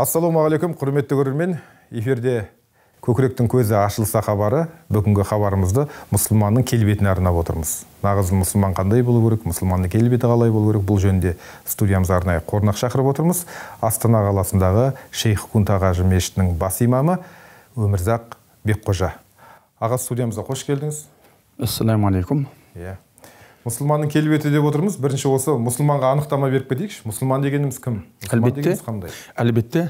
ассалаумағалейкум құрметті көрермен эфирде көкіректің көзі ашылса хабары бүгінгі хабарымызды мұсылманның келбетіне арнап отырмыз нағыз мұсылман қандай болу керек мұсылманның келбеті қалай болу керек бұл жөнінде студиямызға арнайы қонақ шақырып отырмыз астана қаласындағы шейх кунта қажы мешітінің бас имамы өмірзақ бекқожа аға студиямызға қош келдіңіз ассалаумағалейкум иә мұсылманның келбеті деп отырмыз бірінші осы мұсылманға анықтама беріп кетейікші мұсылман дегеніміз кім әлбетте әлбетте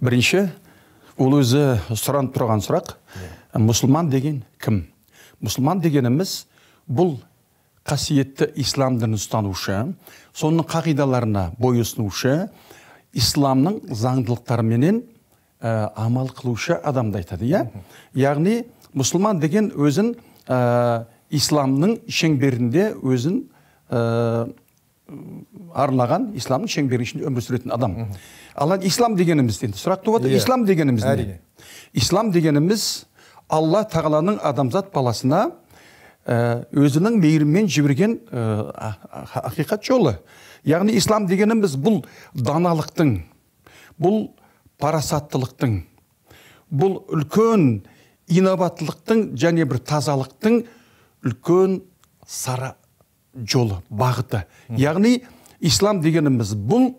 бірінші ол өзі сұранып тұрған сұрақ yeah. мұсылман деген кім мұсылман дегеніміз бұл қасиетті ислам дінін ұстанушы соның қағидаларына бойұсынушы исламның заңдылықтарыменен ә, амал қылушы адамды айтады иә яғни мұсылман деген өзін ә, исламның шеңберінде өзін ә, арнаған исламның шеңберінің ішінде өмір сүретін адам ал ислам дегеніміз енді сұрақ туып ислам дегеніміз не ислам дегеніміз алла тағаланың адамзат баласына өзінің мейіріммен жіберген ақиқат жолы яғни ислам дегеніміз бұл даналықтың бұл парасаттылықтың бұл үлкен инабаттылықтың және бір тазалықтың үлкен сара жолы бағыты яғни ислам дегеніміз бұл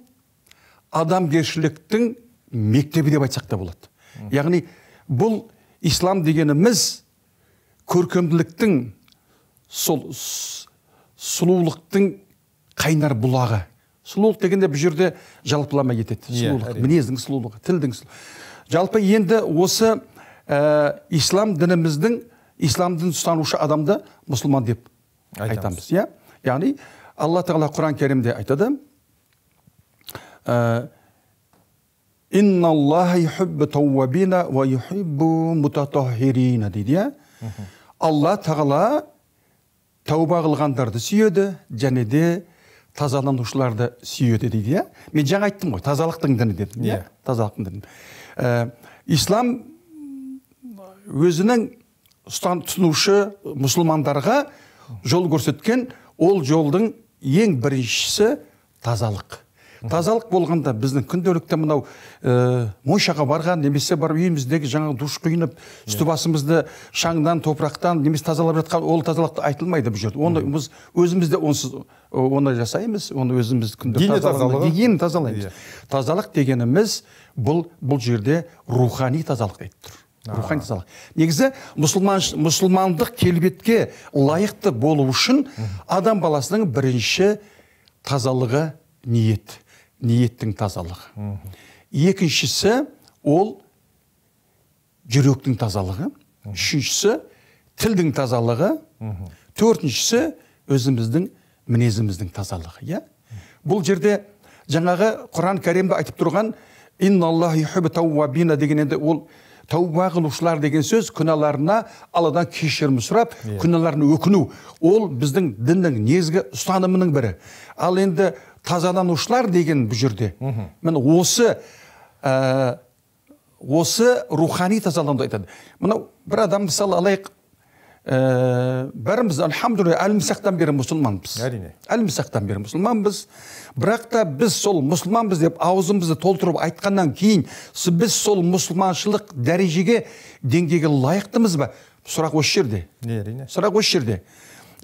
адамгершіліктің мектебі деп айтсақ та болады яғни бұл ислам дегеніміз көркемділіктің сол сұлулықтың қайнар бұлағы сұлулық дегенде бұл жерде жалпылама кетеді иә, сұлулық yeah, мінездің сұлулығы тілдің сұлу. жалпы енді осы ә, ислам дініміздің ислам дінін ұстанушы адамды мұсылман деп айтамыз иә яғни алла тағала құран кәрімде айтады дейді иә алла тағала тәуба қылғандарды сүйеді және де тазаланушыларды сүйеді дейді иә мен жаңа айттым ғой тазалықтың діні дедім иә тазалықтың діні ислам өзінің тұтынушы мұсылмандарға жол көрсеткен ол жолдың ең біріншісі тазалық тазалық болғанда біздің күнделікті мынау ә, моншаға барған немесе барып үйіміздегі жаңағы душ құйынып үсті басымызды шаңнан топырақтан немесе тазалап жатқан ол тазалықты айтылмайды бұл жерде оны біз өзіміз де онсыз оны жасаймыз оны өзіміз күнде тазалаймыз иә. тазалық дегеніміз бұл бұл жерде рухани тазалық дейді тұр рухани негізі мұсылман мұсылмандық келбетке лайықты болу үшін адам баласының бірінші тазалығы ниет ниеттің тазалығы екіншісі ол жүректің тазалығы үшіншісі тілдің тазалығы төртіншісі өзіміздің мінезіміздің тазалығы иә бұл жерде жаңағы құран кәрімде айтып тұрған деген енді ол тәуба қылушылар деген сөз күнәларына алладан кешірім сұрап yeah. Иә. өкіну ол біздің діннің негізгі ұстанымының бірі ал енді тазаланушылар деген бұл жерде міне осы ә, осы рухани тазалануды айтады мынау бір адам мысалы алайық Э, бәріміз альхамдулилля әлімсақтан бері мұсылманбыз әрине әлімсақтан бері мұсылманбыз бірақ та біз сол мұсылманбыз деп аузымызды толтырып айтқаннан кейін біз сол мұсылманшылық дәрежеге деңгейге лайықтымыз ба сұрақ осы жерде әрине сұрақ осы жерде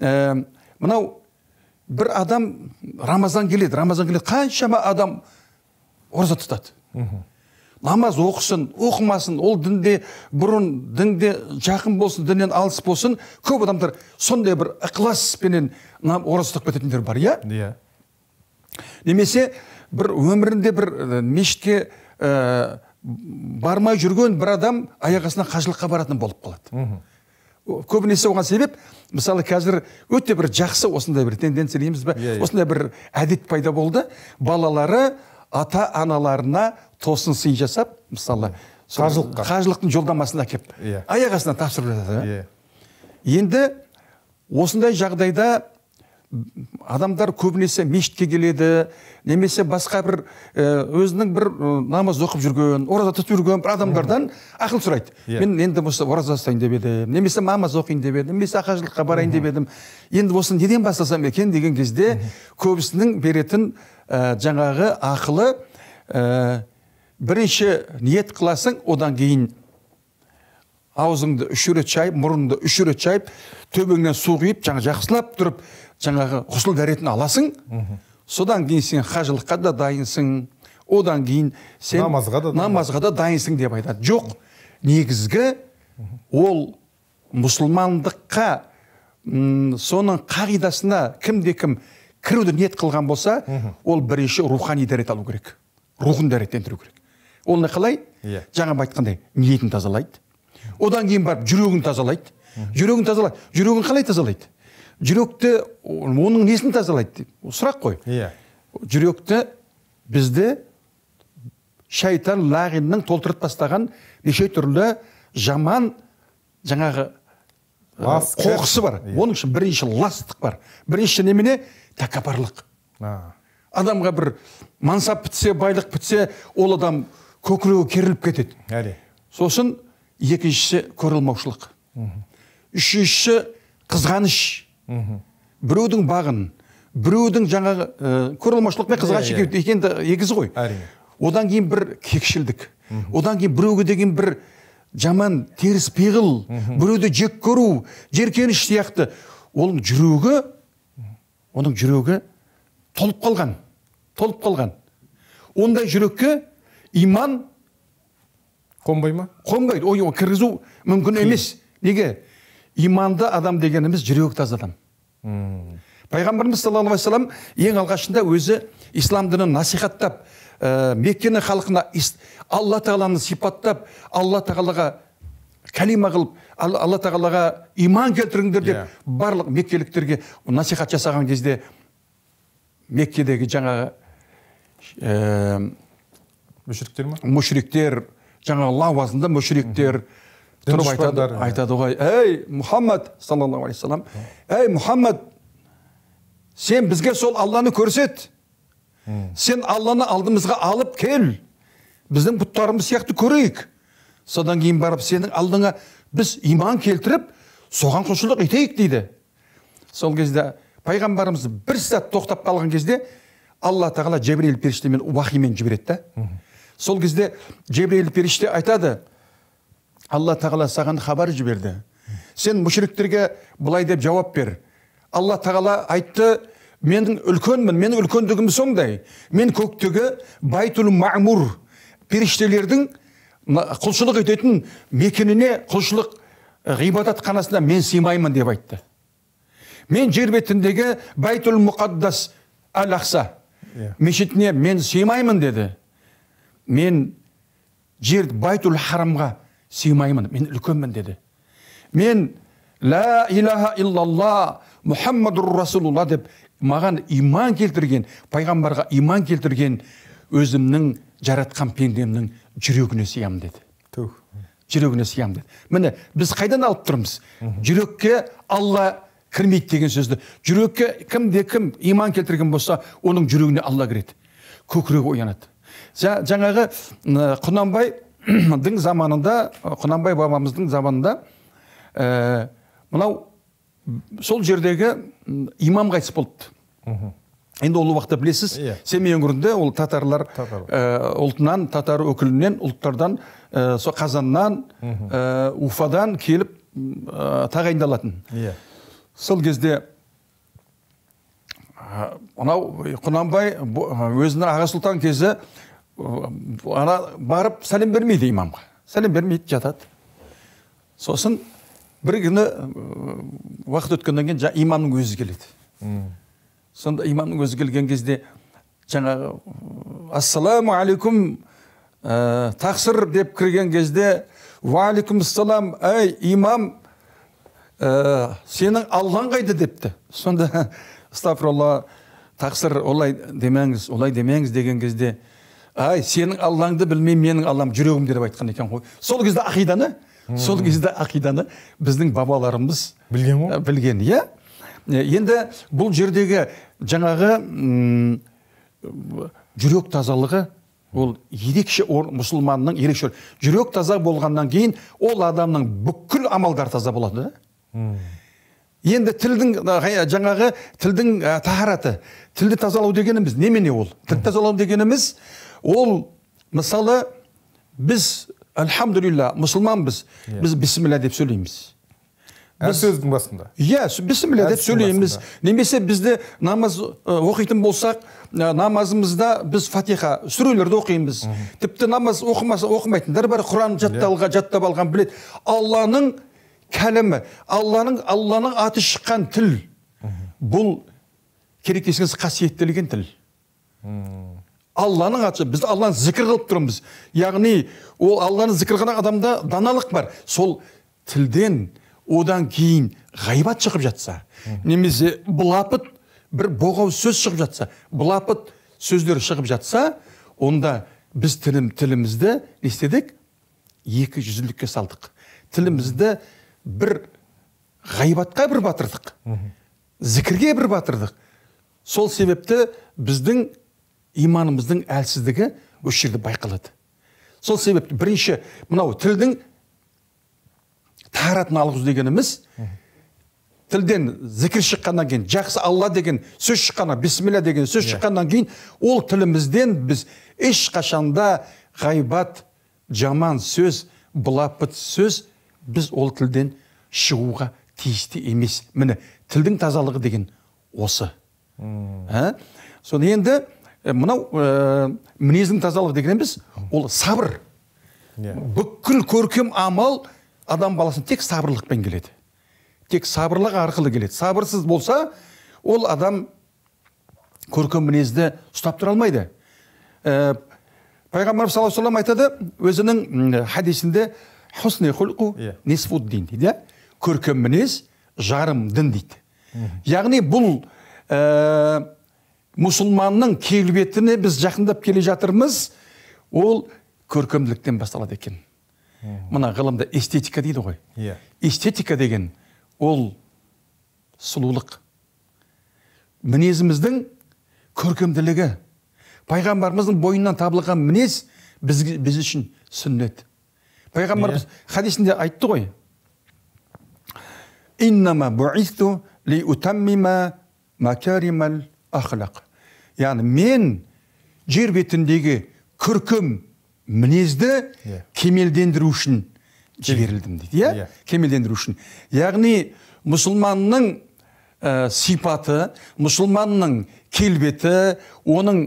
ә, мынау бір адам рамазан келеді рамазан келеді қаншама адам ораза тұтады намаз оқысын оқымасын ол дінде бұрын дінде жақын болсын діннен алыс болсын көп адамдар сондай бір ықыласпенен ораза кететіндер бар иә иә немесе бір өмірінде бір э, мешітке э, бармай жүрген бір адам аяқ астынан қажылыққа баратын болып қалады көбінесе оған себеп мысалы қазір өте бір жақсы осындай бір тенденция дейміз ба иә, иә. осындай бір әдет пайда болды балалары ата аналарына тосын сый жасап мысалы қажылыққа қажылықтың жолдамасын әкеліп иә аяқ астынан тапсырып жатады иә енді осындай жағдайда адамдар көбінесе мешітке келеді немесе басқа бір өзінің бір намаз оқып жүрген ораза тұтып жүрген бір адамдардан ақыл сұрайды иә. мен енді осы ораза ұстайын деп едім немесе намаз оқиын деп едім немесе ақажылыққа барайын деп едім енді осыны неден бастасам екен деген кезде көбісінің беретін жаңағы ақылы бірінші ниет қыласың одан кейін аузыңды үш рет шайып мұрынды үш рет шайып төбеңнен су құйып жаңа жақсылап тұрып жаңағы ғұсыл дәретін аласың содан кейін сен қажылыққа да дайынсың одан кейін сен намазға да, намазға да дайынсың деп айтады жоқ негізгі ол мұсылмандыққа соның қағидасына кімде кім кіруді ниет қылған болса ол бірінші рухани дәрет алу керек рухын дәреттендіру керек оны қалай иә жаңа айтқандай ниетін тазалайды одан кейін барып жүрегін тазалайды жүрегін тазалайды жүрегін қалай тазалайды жүректі оның несін тазалайды деп сұрақ қой иә yeah. жүректі бізді шайтан лағинның толтырып тастаған неше түрлі жаман жаңағы Лас, қоқысы бар иә. оның үшін бірінші ластық бар бірінші немене тәкаппарлық ah. адамға бір мансап бітсе байлық бітсе ол адам көкірегі керіліп кетеді әрине сосын екіншісі алмаушылық mm -hmm. үшіншісі қызғаныш біреудің бағын біреудің жаңағы ә, қызыға пен yeah, yeah, екенді егіз ғой әрине одан кейін бір кекшілдік одан кейін біреуге деген бір жаман теріс пиғыл біреуді жек көру жеркеніш сияқты оның жүрегі оның жүрегі толып қалған толып қалған ондай жүрекке иман қонбай ма қонбайды ой кіргізу мүмкін емес неге иманды адам дегеніміз жүрегі таза адам пайғамбарымыз саллаллаху алейхи вассалам ең алғашында өзі ислам дінін насихаттап ә, э, меккенің халқына алла тағаланы сипаттап алла тағалаға кәлима қылып алла тағалаға иман келтіріңдер деп yeah. Иә. барлық меккеліктерге насихат жасаған кезде меккедегі жаңағы ә, мүшриктер ма мүшриктер жаңағы лауазымды мүшриктер тұрып айтады айтады ғой әй мұхаммад саллаллаху алейхи вассалам әй мұхаммад сен бізге сол алланы көрсет сен алланы алдымызға алып кел біздің бұттарымыз сияқты көрейік содан кейін барып сенің алдыңа біз иман келтіріп соған құлшылық етейік дейді сол кезде пайғамбарымыз бір сәт тоқтап қалған кезде алла тағала жебірейіл періштемен уахимен жібереді да сол кезде жебірейіл періште айтады алла тағала саған хабар жіберді сен мүшіріктерге былай деп жауап бер алла тағала айтты менің үлкенмін менің үлкендігім сондай мен көктегі байтул мамур періштелердің құлшылық ететін мекеніне құлшылық ғибадатханасына мен сыймаймын деп айтты мен жер бетіндегі байтул мұқаддас әл ақса иә. мешітіне мен сыймаймын деді мен жер байтул харамға сыймаймын мен үлкенмін деді мен лә илаха иллалла мұхаммадур расулулла деп маған иман келтірген пайғамбарға иман келтірген өзімнің жаратқан пендемнің жүрегіне сиямын деді жүрегіне сиямын деді міне біз қайдан алып тұрмыз жүрекке алла кірмейді деген сөзді жүрекке кімде кім иман келтірген болса оның жүрегіне алла кіреді көкірегі оянады жаңағы құнанбай дің заманында құнанбай бабамыздың заманында ә, мынау сол жердегі имам қайтыс болыпты енді ол уақытта білесіз yeah. Иә. семей өңірінде ол татарлар ә, ұлтынан татар өкілінен ұлттардан ә, сол қазаннан ә, уфадан келіп тағайындалатын yeah. Иә. сол кезде мынау құнанбай өзінің аға сұлтан кезі ана барып сәлем бермейді имамға сәлем бермейді жатады сосын бір күні уақыт өткеннен кейін имамның өзі келеді сонда имамның өзі келген кезде жаңағы ассаламу алейкум ә, тақсыр деп кірген кезде уағалейкум ассалам әй имам сенің аллаң қайда депті сонда астағфирулла тақсыр олай демеңіз олай демеңіз деген кезде ай сенің аллаңды білмеймін менің аллам жүрегімде деп айтқан екен ғой сол кезде ақиданы сол кезде ақиданы біздің бабаларымыз білген ғой ә, білген иә енді бұл жердегі жаңағы жүрек тазалығы ол ерекше мұсылманның ерекше жүрек таза болғаннан кейін ол адамның бүкіл амалдары таза болады да енді тілдің жаңағы тілдің тахараты тілді тазалау дегеніміз немене ол тілді тазалау дегеніміз ол мысалы біз альхамдулилля мұсылманбыз біз бісміллә деп сөйлейміз әр сөздің басында иә деп сөйлейміз немесе бізді намаз оқитын болсақ намазымызда біз фатиха сүрелерді оқимыз тіпті намаз оқымаса оқымайтындар бар құран жатталға жаттап алған білет алланың кәлімі алланың алланың аты шыққан тіл бұл керек десеңіз қасиеттелген тіл алланың аты біз алланы зікір қылып тұрмыз яғни ол алланы зікір қылған адамда даналық бар сол тілден одан кейін ғайбат шығып жатса немесе былапыт бір боғау сөз шығып жатса былапыт сөздер шығып жатса онда біз тілім, тілімізді не істедік екі жүзділікке салдық тілімізді бір ғайбатқа бір батырдық зікірге бір батырдық сол себепті біздің иманымыздың әлсіздігі осы жерде байқалады сол себепті бірінші мынау тілдің таратын алғызу дегеніміз тілден зікір шыққаннан кейін жақсы алла деген сөз шыққаннан бисмилля деген сөз иә. шыққаннан кейін ол тілімізден біз ешқашанда ғайбат жаман сөз былапыт сөз біз ол тілден шығуға тиісті емес міне тілдің тазалығы деген осы ә? соны енді мынау ә, мінездің тазалығы дегеніміз ол сабыр yeah. Иә. бүкіл көркем амал адам баласына тек сабырлықпен келеді тек сабырлық арқылы келеді сабырсыз болса ол адам көркем мінезді ұстап тұра алмайды ә, пайғамбарымыз саллаллаху айтады өзінің хадисінде хусни хулқу иә. көркем мінез жарым дін дейді яғни бұл мұсылманның келбетіне біз жақындап келе жатырмыз ол көркемділіктен басталады екен мына ғылымда эстетика дейді ғой иә эстетика деген ол сұлулық мінезіміздің көркемділігі пайғамбарымыздың бойынан табылған мінез біз, үшін сүннет пайғамбарымыз иә. хадисінде айтты ғой иннама буисту ли утаммима ақылақ яғни мен жер бетіндегі көркем мінезді иә. кемелдендіру үшін жіберілдім дейді иә? иә кемелдендіру үшін яғни мұсылманның сипаты мұсылманның келбеті оның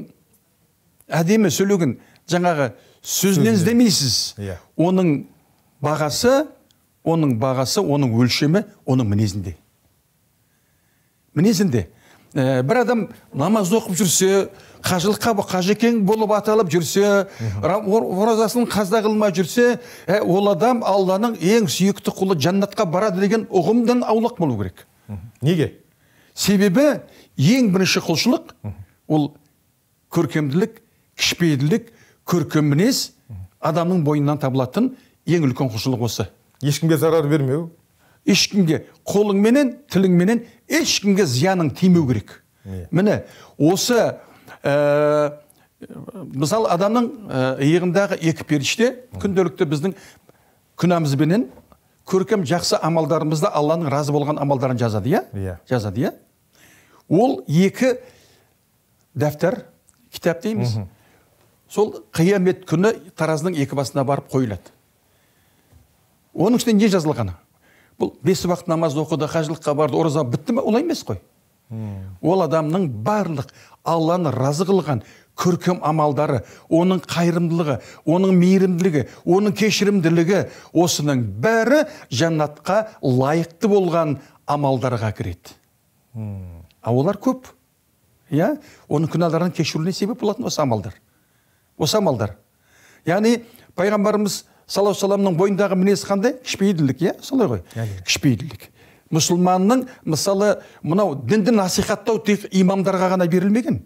әдемі сөйлеген жаңағы сөзінен іздемейсіз иә. оның бағасы оның бағасы оның өлшемі оның мінезінде мінезінде ә, бір адам намаз оқып жүрсе қажылыққа қажекең болып аталып жүрсе оразасын қаза қылмай жүрсе ә, ол адам алланың ең сүйікті құлы жаннатқа барады деген ұғымдан аулақ болу керек неге себебі ең бірінші құлшылық ол көркемділік кішіпейілділік көркем мінез адамның бойынан табылатын ең үлкен құлшылық осы ешкімге зарар бермеу ешкімге қолыңменен тіліңменен ешкімге зияның тимеу керек міне осы э, мысалы адамның э, иығындағы екі періште күнделікті біздің күнәмізбенен көркем жақсы амалдарымызды алланың разы болған амалдарын жазады иә, иә. жазады иә ол екі дәптер кітап дейміз сол қиямет күні таразының екі басына барып қойылады оның үстіне не жазылғаны бұл бес уақыт намаз оқыды қажылыққа барды ораза бітті ме олай емес қой ол адамның барлық алланы разы қылған көркем амалдары оның қайырымдылығы оның мейірімділігі оның кешірімділігі осының бәрі жаннатқа лайықты болған амалдарға кіреді а олар көп иә оның күнәларын кешіруіне себеп болатын осы амалдар осы амалдар яғни пайғамбарымыз саллаллаху алейхи бойындағы мінез қандай кішіпейілділік иә солай ғой кішіпейілділік мұсылманның мысалы мынау дінді насихаттау тек имамдарға ғана берілмеген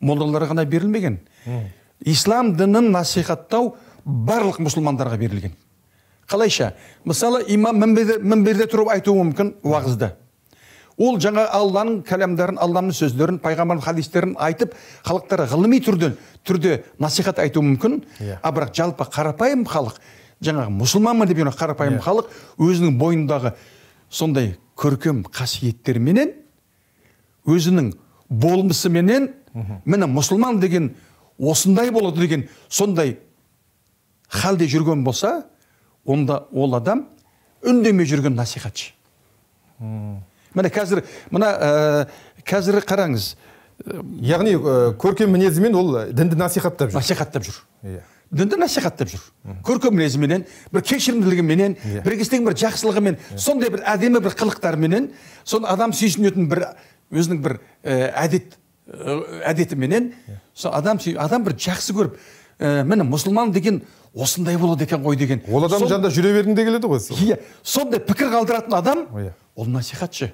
молдаларға ғана берілмеген ислам дінін насихаттау барлық мұсылмандарға берілген қалайша мысалы имам мінберде, тұрып айтуы мүмкін уағызды ол жаңа алланың кәләмдарын алланың сөздерін пайғамбардың хадистерін айтып халықтарға ғылыми түрден түрде насихат айтуы мүмкін yeah. Иә. а бірақ жалпы қарапайым халық жаңағы мұсылманмын деп қарапайым yeah. Иә. халық өзінің бойындағы сондай көркем қасиеттерменен өзінің болмысыменен міне мұсылман деген осындай болады деген сондай халде жүрген болса онда ол адам үндемей жүрген насихатшы міне қазір мына э, қазір қараңыз яғни э, көркем мінезімен ол дінді насихаттап жүр насихаттап жүр иә дінді насихаттап жүр көркем мінезіменен бір кешірімділігіменен yeah. Иә. бір бір жақсылығымен yeah. Иә. сондай бір әдемі бір қылықтарменен сол адам сүйсінетін бір өзінің бір э, әдет әдетіменен иә. сол адам адам бір жақсы көріп ә, міне мұсылман деген осындай болады екен ғой деген ол адам жанында жүре бергің де келеді ғой иә сондай пікір қалдыратын адам ол насихатшы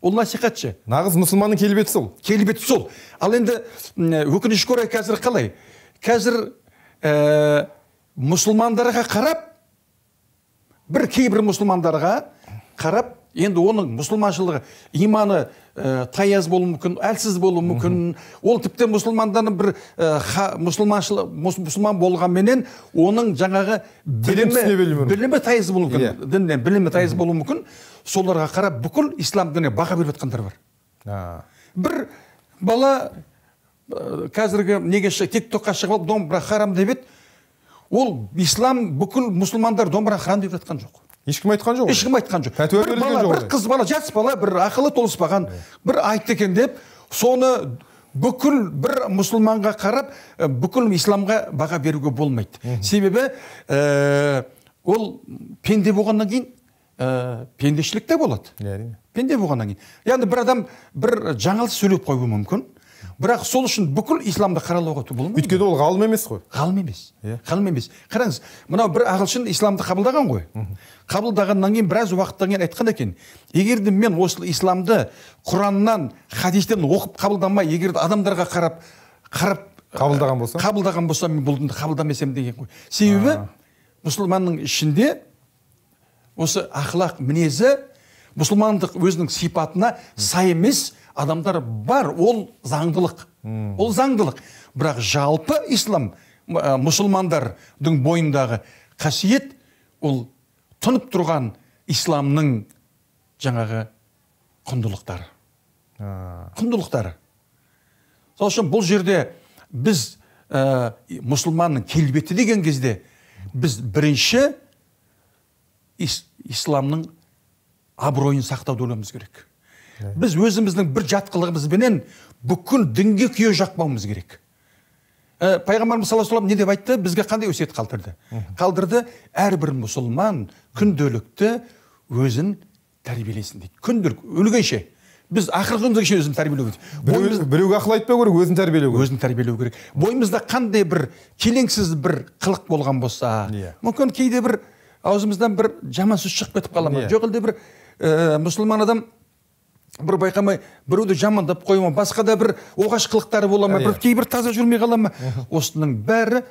ол насихатшы нағыз мұсылманның келбеті сол келбеті сол ал енді өкінішке орай қазір қалай қазір ә, мұсылмандарға қарап бір кейбір мұсылмандарға қарап енді оның мұсылманшылығы иманы ә, таяз болуы мүмкін әлсіз болуы мүмкін ол тіпті мұсылмандардың бір ә, мұсылман болғанменен оның жаңағы білімі білімі таяз болуы мүмкін yeah. Иә. діннен білімі таяз болуы мүмкін соларға қарап бүкіл ислам дініне баға беріп жатқандар бар бір бала қазіргі неге тик токқа шығып алып домбыра харам деп еді ол ислам бүкіл мұсылмандар домбыра харам деп жатқан жоқ ешкім айтқан жоқ ешкім айтқан жоқ пәтуа берілген жоқ бір қыз бала жас бала бір ақылы толыспаған бір айтты екен деп соны бүкіл бір мұсылманға қарап бүкіл исламға баға беруге болмайды себебі ол пенде болғаннан кейін ә, пендешілік те болады әрине пенде болғаннан кейін яғни бір адам бір жаңалық сөйлеп қоюы мүмкін бірақ сол үшін бүкіл исламды қаралауға болмайды өйткені ол ғалым емес қой ғалым емес иә yeah. ғалым емес қараңыз мынау бір ағылшын исламды қабылдаған ғой қабылдағаннан кейін біраз уақыттан кейін айтқан екен егер де мен осы исламды құраннан хадистен оқып қабылдамай егер адамдарға қарап қарап э, қабылдаған болсам қабылдаған болсам мен бұл дінді қабылдамас деген ғой себебі мұсылманның ішінде осы ақылақ мінезі мұсылмандық өзінің сипатына сай емес адамдар бар ол заңдылық ол заңдылық бірақ жалпы ислам ә, мұсылмандардың бойындағы қасиет ол тұнып тұрған исламның жаңағы құндылықтары құндылықтары сол үшін бұл жерде біз ә, мұсылманның келбеті деген кезде біз бірінші ис, исламның абыройын сақтауды ойлауымыз керек біз өзіміздің бір жатқылығымызбенен бүкіл дінге күйе жақпауымыз керек ә, пайғамбарымыз саллаллаху алейхи не деп айтты бізге қандай өсиет қалдырды қалдырды әрбір мұсылман күнделікті өзін тәрбиелесін дейді күнделік өлгенше біз ақырғы күнімізге шейін өзін тәрбиелеу керек Бойымыз... біреуге ақыл айтпау керек өзін тәрбиелеу керек өзін тәрбиелеу керек бойымызда қандай бір келеңсіз бір қылық болған болса yeah. Иә. мүмкін кейде бір аузымыздан бір жаман сөз шығып кетіп қала ма иә. жоқ әлде бір ә, мұсылман адам бір байқамай біреуді жамандап қоя ма басқа да бір оғаш қылықтары бола ма бір кейбір таза жүрмей қала ма осының бәрі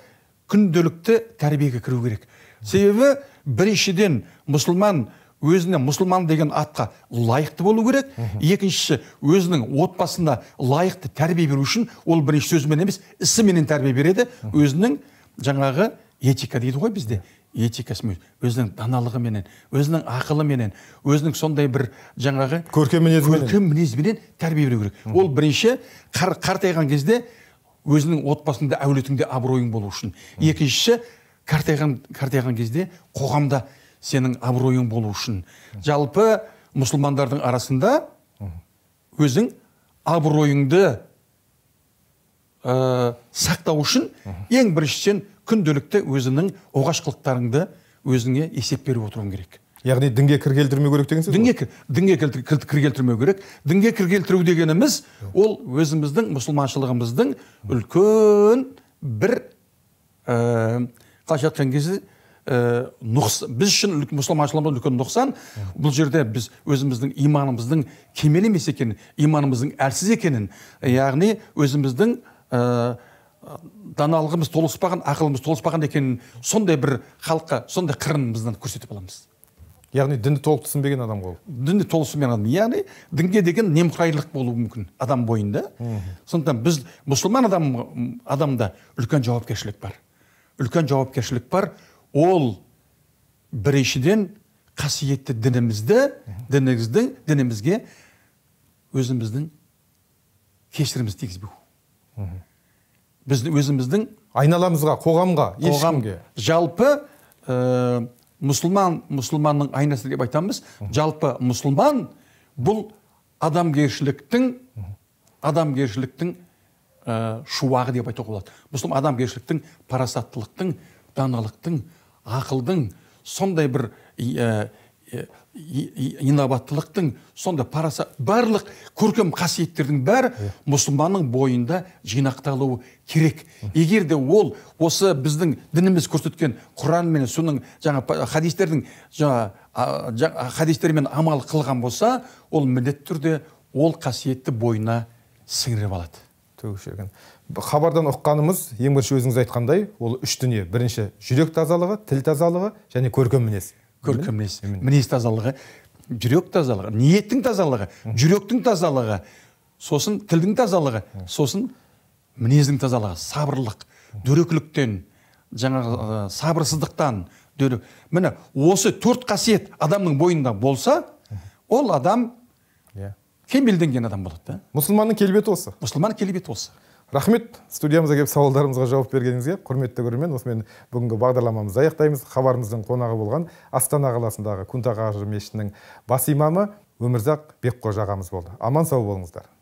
күнделікті тәрбиеге кіру керек себебі біріншіден мұсылман өзіне мұсылман деген атқа лайықты болу керек екіншісі өзінің отбасына лайықты тәрбие беру үшін ол бірінші сөзімен емес ісіменен тәрбие береді өзінің жаңағы этика дейді ғой бізде этикасымен өзінің даналығыменен өзінің ақылыменен өзінің сондай бір жаңағы көркем мінезіменен көркем мінезбенен тәрбие керек ол бірінші қар, қартайған кезде өзінің отбасында әулетіңде абыройың болу үшін екіншісі қартайған қартайған кезде қоғамда сенің абыройың болу үшін жалпы мұсылмандардың арасында өзің абыройыңды ә, сақтау үшін ең бірінші сен күнделікті өзіңнің оғаш қылықтарыңды өзіңе есеп беріп отыруың керек яғни дінге кір келтірмеу керек деген сөз дінге дінге кір келтірмеу керек дінге кір келтіру дегеніміз ол өзіміздің мұсылманшылығымыздың үлкен бір ә, қалайша айтқан кезде ә, біз үшін мұсылманшылығымыз үлкен нұқсан бұл жерде біз өзіміздің иманымыздың кемел емес екенін иманымыздың әлсіз екенін яғни өзіміздің э, даналығымыз толыспаған ақылымыз толыспаған екенін сондай бір халыққа сондай қырын көрсетіп аламыз яғни дінді толық түсінбеген адам ғой дінді толық түсінбеген адам яғни дінге деген немқұрайлық болуы мүмкін адам бойында сондықтан біз мұсылман адам адамда үлкен жауапкершілік бар үлкен жауапкершілік бар ол біріншіден қасиетті дінімізді дінімізді дінімізге өзіміздің кешірімізді тигізбеу біз өзіміздің айналамызға қоғамға ешкімге жалпы ә, мұсылман мұсылманның айнасы деп айтамыз жалпы мұсылман бұл адамгершіліктің адамгершіліктің ә, шуағы деп айтуға болады мұсылман адамгершіліктің парасаттылықтың даналықтың ақылдың сондай бір э, инабаттылықтың сонда параса барлық көркем қасиеттердің бәрі мұсылманның бойында жинақталуы керек егер де ол осы біздің дініміз көрсеткен құран мен соның жаңа хадистердің жаңа хадистермен амал қылған болса ол міндетті түрде ол қасиетті бойына сіңіріп алады хабардан ұққанымыз ең бірінші өзіңіз айтқандай ол үш дүние бірінші жүрек тазалығы тіл тазалығы және көркем мінез көркем мінез тазалығы жүрек тазалығы ниеттің тазалығы жүректің тазалығы сосын тілдің тазалығы сосын мінездің тазалығы сабырлық дөрекіліктен жаңағы сабырсыздықтан міне осы төрт қасиет адамның бойында болса ол адам иә. кемелденген адам болады да мұсылманның келбеті осы мұсылманның келбеті осы рахмет студиямызға келіп сауалдарымызға жауап бергеніңізге құрметті көрермен осымен бүгінгі бағдарламамызды аяқтаймыз хабарымыздың қонағы болған астана қаласындағы қажы мешітінің бас имамы өмірзақ бекқожа ағамыз болды аман сау болыңыздар